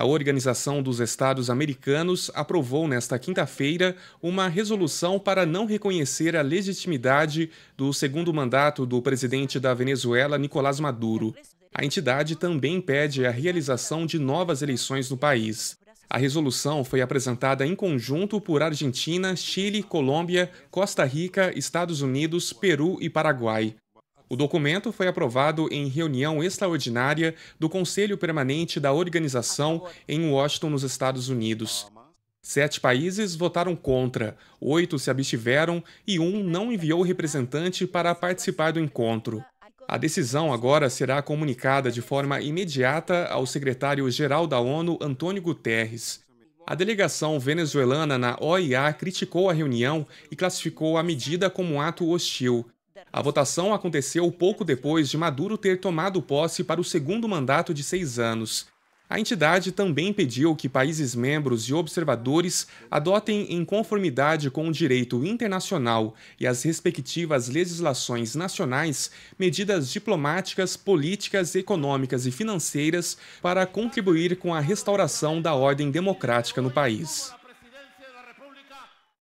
A Organização dos Estados Americanos aprovou nesta quinta-feira uma resolução para não reconhecer a legitimidade do segundo mandato do presidente da Venezuela, Nicolás Maduro. A entidade também pede a realização de novas eleições no país. A resolução foi apresentada em conjunto por Argentina, Chile, Colômbia, Costa Rica, Estados Unidos, Peru e Paraguai. O documento foi aprovado em reunião extraordinária do Conselho Permanente da organização em Washington, nos Estados Unidos. Sete países votaram contra, oito se abstiveram e um não enviou representante para participar do encontro. A decisão agora será comunicada de forma imediata ao secretário-geral da ONU, Antônio Guterres. A delegação venezuelana na OIA criticou a reunião e classificou a medida como um ato hostil. A votação aconteceu pouco depois de Maduro ter tomado posse para o segundo mandato de seis anos. A entidade também pediu que países membros e observadores adotem, em conformidade com o direito internacional e as respectivas legislações nacionais, medidas diplomáticas, políticas, econômicas e financeiras para contribuir com a restauração da ordem democrática no país.